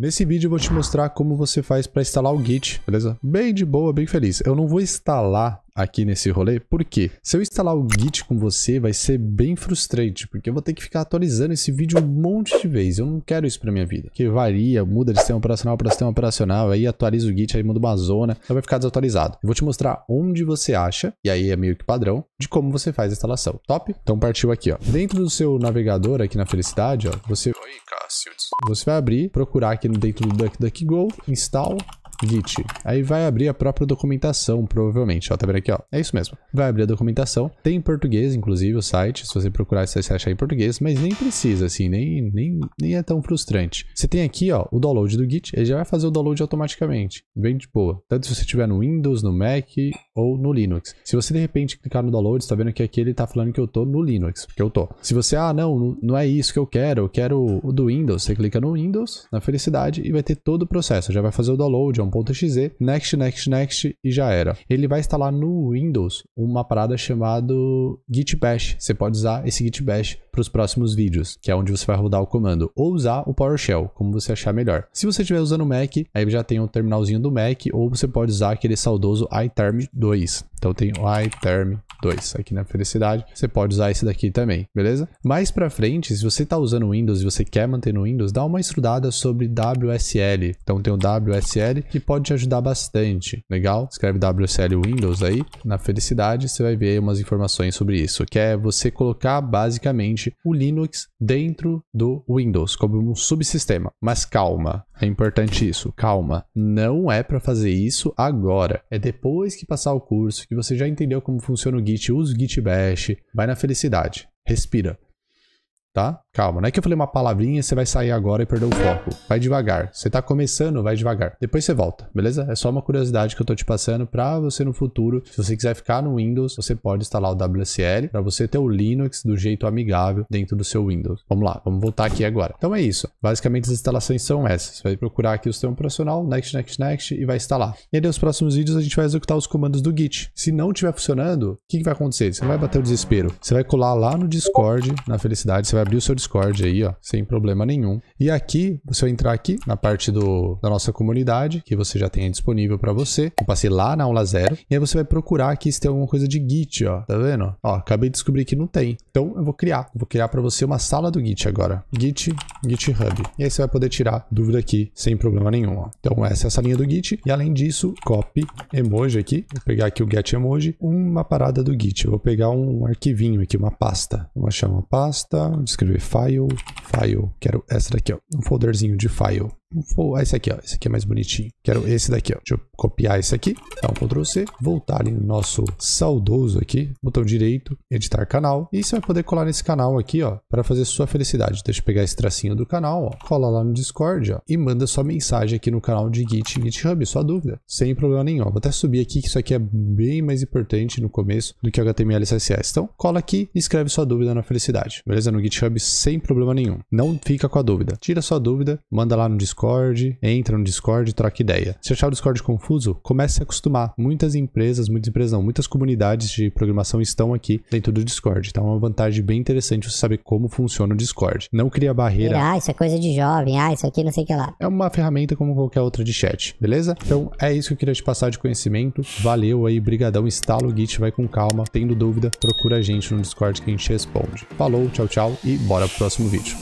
Nesse vídeo eu vou te mostrar como você faz para instalar o Git, beleza? Bem de boa, bem feliz. Eu não vou instalar aqui nesse rolê. Por quê? Se eu instalar o Git com você, vai ser bem frustrante, porque eu vou ter que ficar atualizando esse vídeo um monte de vezes. Eu não quero isso pra minha vida. Que varia, muda de sistema operacional para sistema operacional, aí atualiza o Git, aí muda uma zona, então vai ficar desatualizado. Eu vou te mostrar onde você acha, e aí é meio que padrão, de como você faz a instalação. Top? Então partiu aqui, ó. Dentro do seu navegador aqui na Felicidade, ó, você... Oi, Cássio. Você vai abrir, procurar aqui dentro do DuckDuckGo, install, Git. Aí vai abrir a própria documentação, provavelmente. Ó, tá vendo aqui, ó. É isso mesmo. Vai abrir a documentação. Tem em português, inclusive, o site. Se você procurar, você achar em português, mas nem precisa, assim, nem, nem, nem é tão frustrante. Você tem aqui, ó, o download do Git, ele já vai fazer o download automaticamente. Bem de boa. Tanto se você tiver no Windows, no Mac ou no Linux. Se você, de repente, clicar no download, você tá vendo que aqui ele tá falando que eu tô no Linux, porque eu tô. Se você, ah, não, não é isso que eu quero, eu quero o do Windows, você clica no Windows, na felicidade, e vai ter todo o processo. Já vai fazer o download, é um instalar.exe, next, next, next e já era. Ele vai instalar no Windows uma parada chamada git bash. Você pode usar esse git bash para os próximos vídeos, que é onde você vai rodar o comando, ou usar o PowerShell, como você achar melhor. Se você estiver usando o Mac, aí já tem o um terminalzinho do Mac, ou você pode usar aquele saudoso iTerm 2, então tem o iTerm 2 aqui na felicidade. Você pode usar esse daqui também, beleza? Mais pra frente, se você tá usando Windows e você quer manter no Windows, dá uma estudada sobre WSL. Então tem o WSL que pode te ajudar bastante, legal? Escreve WSL Windows aí na felicidade, você vai ver umas informações sobre isso, que é você colocar basicamente o Linux dentro do Windows, como um subsistema. Mas calma, é importante isso, calma. Não é para fazer isso agora, é depois que passar o curso e você já entendeu como funciona o Git, usa o Git Bash, vai na felicidade, respira tá? Calma, não é que eu falei uma palavrinha e você vai sair agora e perder o foco. Vai devagar. Você tá começando, vai devagar. Depois você volta, beleza? É só uma curiosidade que eu tô te passando para você no futuro. Se você quiser ficar no Windows, você pode instalar o WSL para você ter o Linux do jeito amigável dentro do seu Windows. Vamos lá, vamos voltar aqui agora. Então é isso. Basicamente as instalações são essas. Você vai procurar aqui o sistema operacional, next, next, next e vai instalar. E aí nos próximos vídeos a gente vai executar os comandos do Git. Se não estiver funcionando, o que, que vai acontecer? Você vai bater o desespero. Você vai colar lá no Discord, na felicidade, você vai vai abrir o seu Discord aí, ó, sem problema nenhum. E aqui, você vai entrar aqui na parte do, da nossa comunidade, que você já tem disponível para você. Eu passei lá na aula zero. E aí você vai procurar aqui se tem alguma coisa de Git, ó. Tá vendo? Ó, acabei de descobrir que não tem. Então, eu vou criar. vou criar para você uma sala do Git agora. Git GitHub. E aí você vai poder tirar dúvida aqui sem problema nenhum. Ó. Então essa é essa linha do Git. E além disso, copy emoji aqui. Vou pegar aqui o get emoji, uma parada do Git. Eu vou pegar um arquivinho aqui, uma pasta. Vou achar uma pasta, escrever file, file. Quero essa daqui, ó. um folderzinho de file. Um fo esse aqui, ó. Esse aqui é mais bonitinho. Quero esse daqui, ó. Deixa eu copiar isso aqui, dar um Ctrl C, voltar no nosso saudoso aqui, botão direito, editar canal, e você vai poder colar nesse canal aqui, ó, para fazer sua felicidade. Deixa eu pegar esse tracinho do canal, ó, cola lá no Discord, ó, e manda sua mensagem aqui no canal de Git, GitHub, sua dúvida, sem problema nenhum. Vou até subir aqui, que isso aqui é bem mais importante no começo do que HTML e CSS. Então, cola aqui e escreve sua dúvida na felicidade, beleza? No GitHub, sem problema nenhum. Não fica com a dúvida. Tira sua dúvida, manda lá no Discord, entra no Discord, troca ideia. Se achar o Discord confuso, confuso. Comece a se acostumar. Muitas empresas, muitas empresas não, muitas comunidades de programação estão aqui dentro do Discord. Então é uma vantagem bem interessante você saber como funciona o Discord. Não cria barreira. É, ah, isso é coisa de jovem. Ah, isso aqui não sei o que lá. É uma ferramenta como qualquer outra de chat, beleza? Então é isso que eu queria te passar de conhecimento. Valeu aí, brigadão. Instala o Git, vai com calma. Tendo dúvida, procura a gente no Discord que a gente responde. Falou, tchau, tchau e bora pro próximo vídeo.